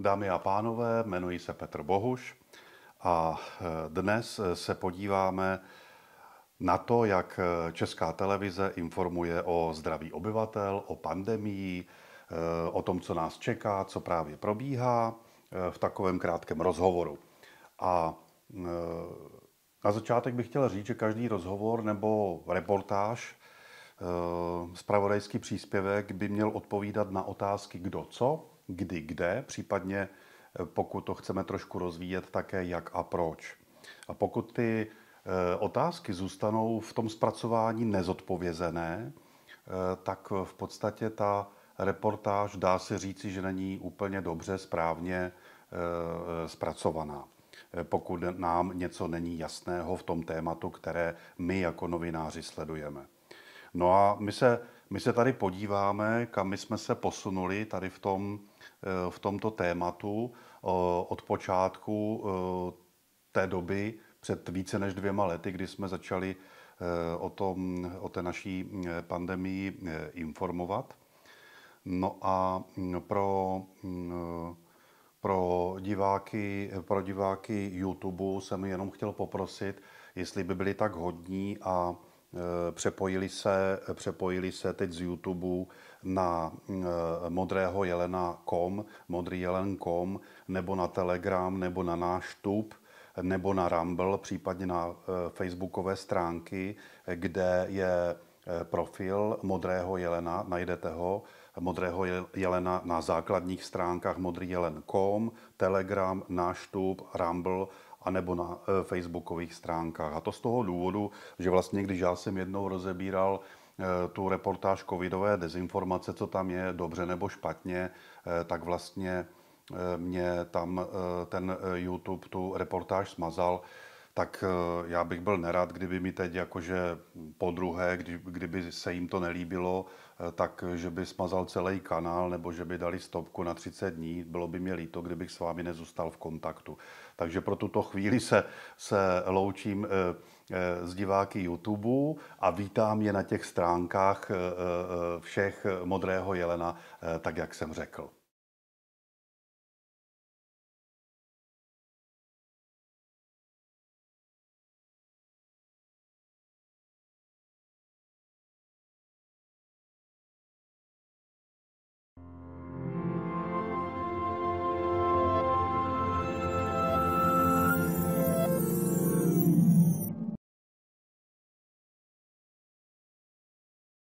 Dámy a pánové, jmenuji se Petr Bohuš a e, dnes e, se podíváme na to, jak e, Česká televize informuje o zdraví obyvatel, o pandemii, o tom, co nás čeká, co právě probíhá v takovém krátkém rozhovoru. A Eh, na začátek bych chtěl říct, že každý rozhovor nebo reportáž, spravodajský eh, příspěvek by měl odpovídat na otázky kdo co, kdy kde, případně eh, pokud to chceme trošku rozvíjet, také jak a proč. A pokud ty otázky zůstanou v tom zpracování nezodpovězené, tak v podstatě ta reportáž dá se říci, že není úplně dobře, správně zpracovaná. Eh, pokud nám něco není jasného v tom tématu, které my jako novináři sledujeme. No a my se, my se tady podíváme, kam my jsme se posunuli tady v, tom, eh, v tomto tématu od počátku té doby, před více než dvěma lety, kdy jsme začali eh, o, tom, o té naší pandemii informovat. No a mm, pro mm, pro diváky, pro diváky YouTube jsem jenom chtěl poprosit, jestli by byli tak hodní a e, přepojili se, přepojili se teď z YouTube na e, modrého jelena.com, modrýjelen.com, nebo na Telegram, nebo na náš tub, nebo na Rumble, případně na e, facebookové stránky, kde je Eh, profil modrého jelena, najdete ho, modrého jelena na základních stránkách modrýjelen.com, Telegram, Náštup, Rumble, nebo na eh, facebookových stránkách. A to z toho důvodu, že vlastně, když já jsem jednou rozebíral eh, tu reportáž covidové dezinformace, co tam je dobře nebo špatně, tak vlastně mě tam ten YouTube tu reportáž smazal, tak eh, já bych byl nerad, kdyby mi teď jakože po druhé, kdy, kdyby se jim to nelíbilo, eh, tak že by smazal celý kanál nebo že by dali stopku na 30 dní. Bylo by mě líto, kdybych s vámi nezůstal v kontaktu. Takže pro tuto chvíli se, se loučím z eh, diváky YouTube a vítám je na těch stránkách všech Modrého jelena, tak jak jsem řekl.